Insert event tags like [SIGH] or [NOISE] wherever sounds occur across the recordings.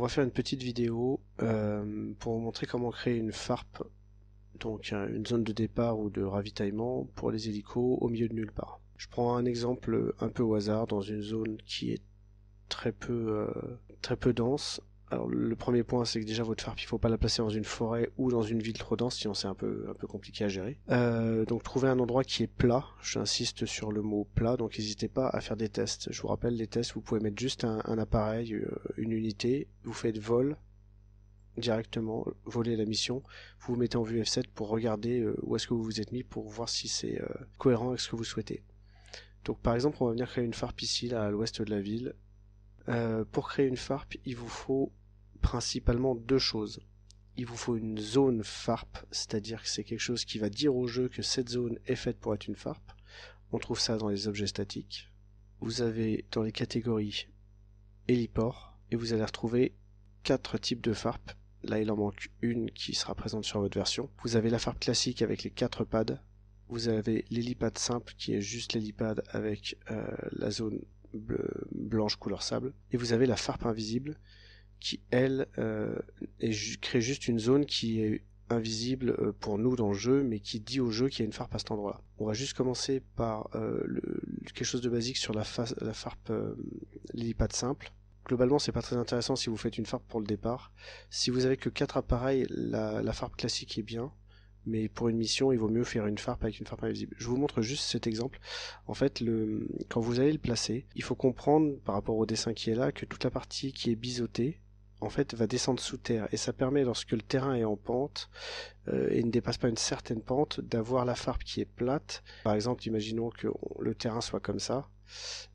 on va faire une petite vidéo euh, pour vous montrer comment créer une farpe, donc euh, une zone de départ ou de ravitaillement pour les hélicos au milieu de nulle part. Je prends un exemple un peu au hasard dans une zone qui est très peu, euh, très peu dense alors le premier point, c'est que déjà votre farpe, il faut pas la placer dans une forêt ou dans une ville trop dense, sinon c'est un peu un peu compliqué à gérer. Euh, donc trouver un endroit qui est plat. J'insiste sur le mot plat, donc n'hésitez pas à faire des tests. Je vous rappelle, les tests, vous pouvez mettre juste un, appareil, euh, une unité, vous faites vol directement, voler la mission, vous vous mettez en vue F7 pour regarder euh, où est-ce que vous vous êtes mis pour voir si c'est cohérent avec ce que vous souhaitez. Donc par exemple, on va venir créer une farpe ici, à l'ouest de la ville. pour créer une farpe, il vous faut principalement deux choses. Il vous faut une zone FARP, c'est-à-dire que c'est quelque chose qui va dire au jeu que cette zone est faite pour être une farpe. On trouve ça dans les objets statiques. Vous avez dans les catégories héliport et vous allez retrouver quatre types de FARP. Là, il en manque une qui sera présente sur votre version. Vous avez la farpe classique avec les quatre pads. Vous avez l'hélipad simple qui est juste l'hélipad avec euh, la zone blanche couleur sable. Et vous avez la farpe invisible qui elle euh, crée juste une zone qui est invisible euh, pour nous dans le jeu, mais qui dit au jeu qu'il y a une farpe à cet endroit-là. On va juste commencer par euh, quelque chose de basique sur la, farpe l'IPAD simple. Globalement, c'est pas très intéressant si vous faites une farpe pour le départ. Si vous avez que 4 appareils, la, farpe classique est bien, mais pour une mission, il vaut mieux faire une farpe avec une farpe invisible. Je vous montre juste cet exemple. En fait, quand vous allez le placer, il faut comprendre par rapport au dessin qui est là que toute la partie qui est biseautée, en fait va descendre sous terre et ça permet lorsque le terrain est en pente euh, et ne dépasse pas une certaine pente d'avoir la farbe qui est plate par exemple imaginons que le terrain soit comme ça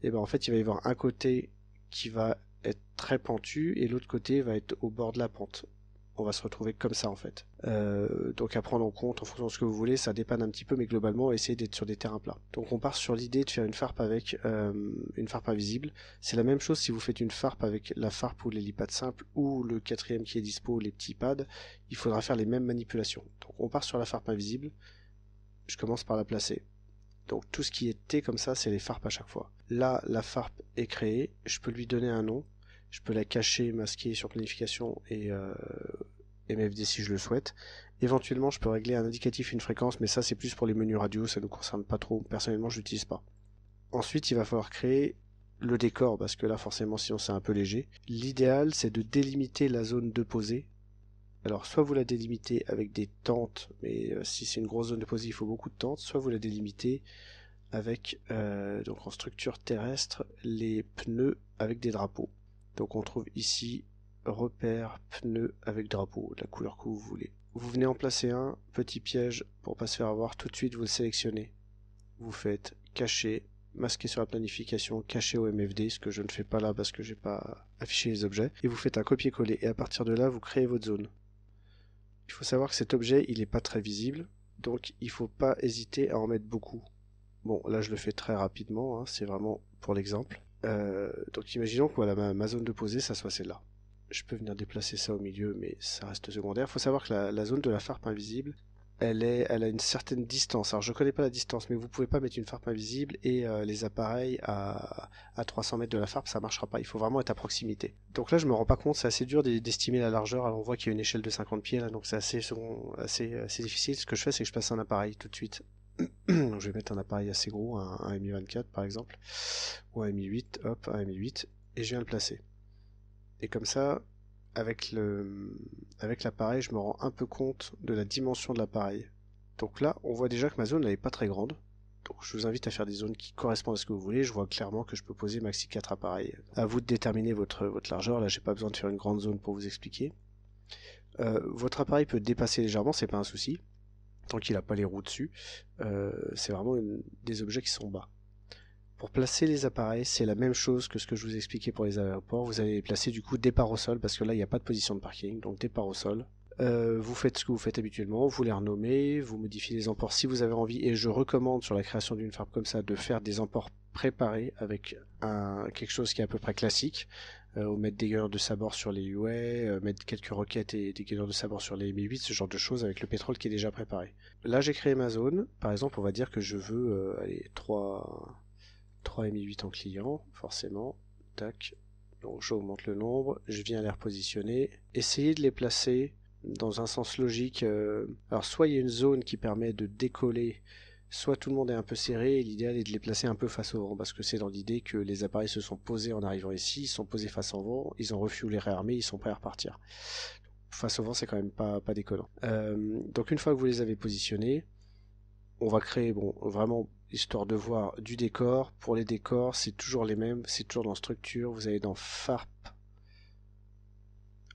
et ben en fait il va y avoir un côté qui va être très pentu et l'autre côté va être au bord de la pente on va se retrouver comme ça en fait. Euh, donc à prendre en compte en fonction de ce que vous voulez, ça dépanne un petit peu, mais globalement essayer d'être sur des terrains plats. Donc on part sur l'idée de faire une farpe avec euh, une farpe invisible. C'est la même chose si vous faites une farpe avec la farpe ou les simple ou le quatrième qui est dispo, les petits pads, il faudra faire les mêmes manipulations. Donc on part sur la farpe invisible. Je commence par la placer. Donc tout ce qui est comme ça, c'est les farpes à chaque fois. Là, la farpe est créée, je peux lui donner un nom, je peux la cacher, masquer sur planification et euh, MFD si je le souhaite. Éventuellement, je peux régler un indicatif une fréquence, mais ça c'est plus pour les menus radio, ça ne nous concerne pas trop. Personnellement, je l'utilise pas. Ensuite, il va falloir créer le décor, parce que là forcément sinon c'est un peu léger. L'idéal c'est de délimiter la zone de posée. Alors soit vous la délimitez avec des tentes, mais euh, si c'est une grosse zone de posée il faut beaucoup de tentes, soit vous la délimitez avec euh, donc en structure terrestre les pneus avec des drapeaux. Donc on trouve ici repère, pneu avec drapeau, la couleur que vous voulez. Vous venez en placer un, petit piège, pour pas se faire avoir, tout de suite vous le sélectionnez. Vous faites cacher, masquer sur la planification, cacher au MFD, ce que je ne fais pas là parce que j'ai pas affiché les objets. Et vous faites un copier-coller et à partir de là vous créez votre zone. Il faut savoir que cet objet il n'est pas très visible, donc il ne faut pas hésiter à en mettre beaucoup. Bon là je le fais très rapidement, hein. c'est vraiment pour l'exemple. Euh, donc imaginons que ma, zone de posée, ça soit celle-là. Je peux venir déplacer ça au milieu, mais ça reste secondaire. Il faut savoir que la, zone de la farpe invisible, elle, est, elle a une certaine distance. Alors je ne connais pas la distance, mais vous pouvez pas mettre une farpe invisible et euh, les appareils à, 300 mètres de la farpe, ça marchera pas. Il faut vraiment être à proximité. Donc là, je me rends pas compte, c'est assez dur d'estimer la largeur. Alors on voit qu'il y a une échelle de 50 pieds là, donc c'est assez, assez, difficile. Ce que je fais, c'est que je passe un appareil tout de suite [CLEARS THROAT] je vais mettre un appareil assez gros, un, MI24 par exemple, ou un MI8, hop, un MI8, et je viens le placer. Et comme ça, avec le avec l'appareil, je me rends un peu compte de la dimension de l'appareil. Donc là, on voit déjà que ma zone n'est pas très grande. Donc je vous invite à faire des zones qui correspondent à ce que vous voulez. Je vois clairement que je peux poser maxi 4 appareils. A vous de déterminer votre, votre largeur. Là, j'ai pas besoin de faire une grande zone pour vous expliquer. Euh, votre appareil peut dépasser légèrement, c'est pas un souci tant qu'il n'a pas les roues dessus. Euh, c'est vraiment des objets qui sont bas. Pour placer les appareils, c'est la même chose que ce que je vous expliquais pour les aéroports. Vous allez les placer du coup départ au sol, parce que là, il n'y a pas de position de parking. Donc départ au sol, euh, vous faites ce que vous faites habituellement, vous les renommez, vous modifiez les emports si vous avez envie, et je recommande sur la création d'une farm comme ça de faire des emports préparés avec quelque chose qui est à peu près classique, euh, ou mettre des gueuleurs de sabord sur les UA, euh, mettre quelques roquettes et des gueuleurs de sabord sur les M8, ce genre de choses avec le pétrole qui est déjà préparé. Là j'ai créé ma zone, par exemple on va dire que je veux allez, 3, 3 M8 en client, forcément, tac, donc j'augmente le nombre, je viens les repositionner, essayer de les placer dans un sens logique. Euh, alors soit il y a une zone qui permet de décoller, soit tout le monde est un peu serré l'idéal est de les placer un peu face au vent parce que c'est dans l'idée que les appareils se sont posés en arrivant ici, ils sont posés face au vent, ils ont refusé les réarmer, ils sont prêts à repartir. Face au vent, c'est quand même pas, pas déconnant. Euh, donc une fois que vous les avez positionnés, on va créer, bon, vraiment histoire de voir du décor. Pour les décors, c'est toujours les mêmes, c'est toujours dans structure. Vous allez dans FARP,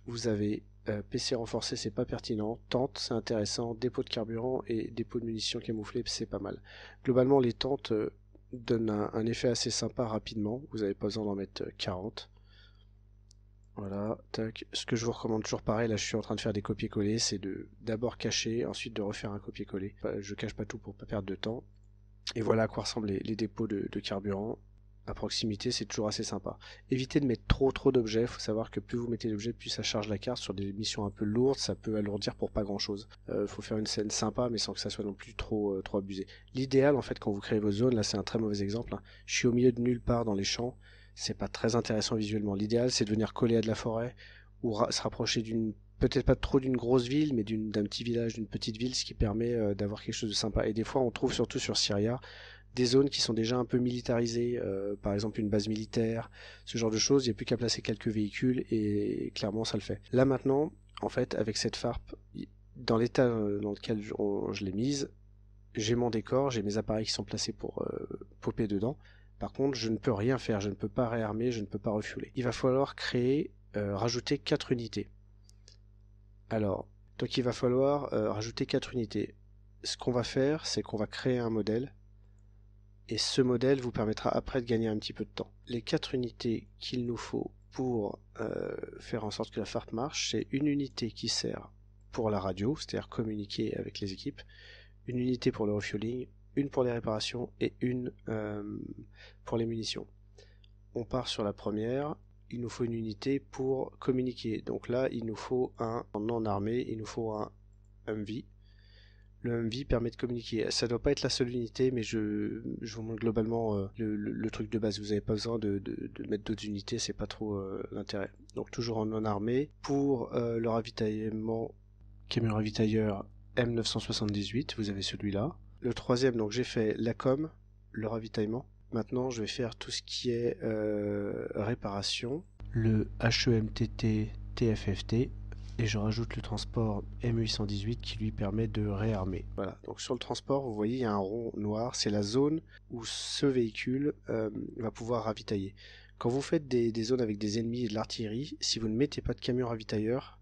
vous avez euh, PC renforcé, c'est pas pertinent. Tente, c'est intéressant. Dépôt de carburant et dépôt de munitions camouflées, c'est pas mal. Globalement, les tentes euh, donnent un, effet assez sympa rapidement. Vous n'avez pas besoin d'en mettre 40. Euh, voilà, tac. Ce que je vous recommande toujours pareil, là je suis en train de faire des copier-coller, c'est de d'abord cacher, ensuite de refaire un copier-coller. Je cache pas tout pour pas perdre de temps. Et voilà à quoi ressemblent les, dépôts de carburant proximité, c'est toujours assez sympa. Évitez de mettre trop trop d'objets, faut savoir que plus vous mettez d'objets, plus ça charge la carte. Sur des missions un peu lourdes, ça peut alourdir pour pas grand chose. Euh, faut faire une scène sympa, mais sans que ça soit non plus trop, euh, trop abusé. L'idéal, en fait, quand vous créez vos zones, là c'est un très mauvais exemple, hein. je suis au milieu de nulle part dans les champs, c'est pas très intéressant visuellement. L'idéal, c'est de venir coller à de la forêt ou se rapprocher d'une peut-être pas trop d'une grosse ville, mais d'un petit village, d'une petite ville, ce qui permet euh, d'avoir quelque chose de sympa. Et des fois, on trouve surtout sur Syria des zones qui sont déjà un peu militarisées, euh, par exemple une base militaire, ce genre de choses, il n'y a plus qu'à placer quelques véhicules et clairement ça le fait. Là maintenant, en fait, avec cette farpe, dans l'état euh, dans lequel je, l'ai mise, j'ai mon décor, j'ai mes appareils qui sont placés pour euh, popper dedans. Par contre, je ne peux rien faire, je ne peux pas réarmer, je ne peux pas refouler. Il va falloir créer, rajouter 4 unités. Alors, donc il va falloir rajouter 4 unités. Ce qu'on va faire, c'est qu'on va créer un modèle et ce modèle vous permettra après de gagner un petit peu de temps. Les quatre unités qu'il nous faut pour euh, faire en sorte que la FARP marche, c'est une unité qui sert pour la radio, c'est-à-dire communiquer avec les équipes, une unité pour le refueling, une pour les réparations et une euh, pour les munitions. On part sur la première, il nous faut une unité pour communiquer. Donc là, il nous faut un non armé, il nous faut un MV le MV permet de communiquer. Ça doit pas être la seule unité, mais je, vous montre globalement euh, le, truc de base. Vous n'avez pas besoin de, mettre d'autres unités, c'est pas trop euh, l'intérêt. Donc toujours en non armée. Pour euh, le ravitaillement, camion ravitailleur M978, vous avez celui-là. Le troisième, donc j'ai fait la com, le ravitaillement. Maintenant, je vais faire tout ce qui est réparation. Le HEMTT TFFT et je rajoute le transport m 818 qui lui permet de réarmer. Voilà, donc sur le transport, vous voyez, il y a un rond noir, c'est la zone où ce véhicule euh, va pouvoir ravitailler. Quand vous faites des, zones avec des ennemis et de l'artillerie, si vous ne mettez pas de camion ravitailleur,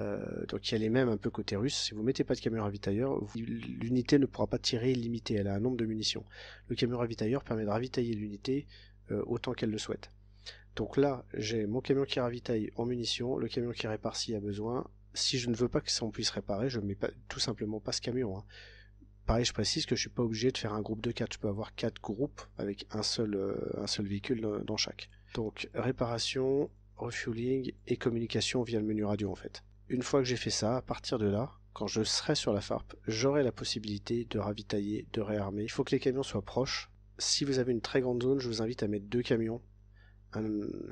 euh, donc il y a les mêmes un peu côté russe. Si vous mettez pas de camion ravitailleur, l'unité ne pourra pas tirer illimité. Elle a un nombre de munitions. Le camion ravitailleur permet de ravitailler l'unité euh, autant qu'elle le souhaite. Donc là, j'ai mon camion qui ravitaille en munitions, le camion qui répare s'il y a besoin. Si je ne veux pas que ça on puisse réparer, je mets pas, tout simplement pas ce camion. Hein. Pareil, je précise que je ne suis pas obligé de faire un groupe de 4. Je peux avoir 4 groupes avec un seul, euh, un seul véhicule dans, chaque. Donc réparation, refueling et communication via le menu radio en fait. Une fois que j'ai fait ça, à partir de là, quand je serai sur la farpe, j'aurai la possibilité de ravitailler, de réarmer. Il faut que les camions soient proches. Si vous avez une très grande zone, je vous invite à mettre deux camions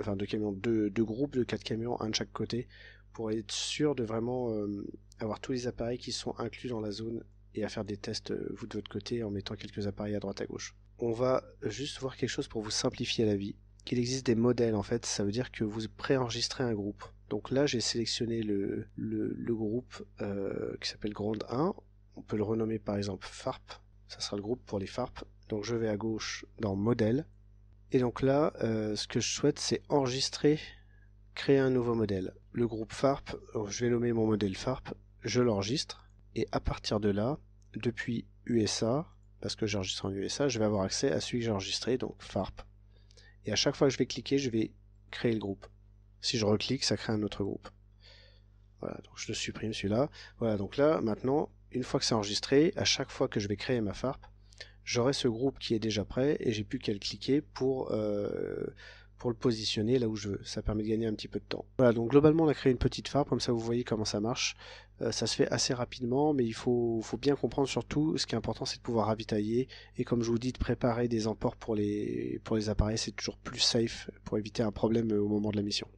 enfin deux camions, deux, groupes de quatre camions, un de chaque côté, pour être sûr de vraiment euh, avoir tous les appareils qui sont inclus dans la zone et à faire des tests euh, vous de votre côté en mettant quelques appareils à droite à gauche. On va juste voir quelque chose pour vous simplifier la vie. qu'il existe des modèles en fait, ça veut dire que vous préenregistrez un groupe. Donc là j'ai sélectionné le, groupe euh, qui s'appelle Grand 1, on peut le renommer par exemple FARP, ça sera le groupe pour les FARP. Donc je vais à gauche dans Modèle, et donc là, euh, ce que je souhaite, c'est enregistrer, créer un nouveau modèle. Le groupe FARP, euh, je vais nommer mon modèle FARP, je l'enregistre, et à partir de là, depuis USA, parce que j'enregistre en USA, je vais avoir accès à celui que j'ai enregistré, donc FARP. Et à chaque fois que je vais cliquer, je vais créer le groupe. Si je reclique, ça crée un autre groupe. Voilà, donc je le supprime celui-là. Voilà, donc là, maintenant, une fois que c'est enregistré, à chaque fois que je vais créer ma FARP, j'aurai ce groupe qui est déjà prêt et j'ai plus qu'à le cliquer pour, euh, pour le positionner là où je veux. Ça permet de gagner un petit peu de temps. Voilà, donc globalement on a créé une petite phare, comme ça vous voyez comment ça marche. Euh, ça se fait assez rapidement, mais il faut, faut bien comprendre surtout, ce qui est important c'est de pouvoir ravitailler, et comme je vous dis, de préparer des emports pour les, pour les appareils, c'est toujours plus safe pour éviter un problème au moment de la mission.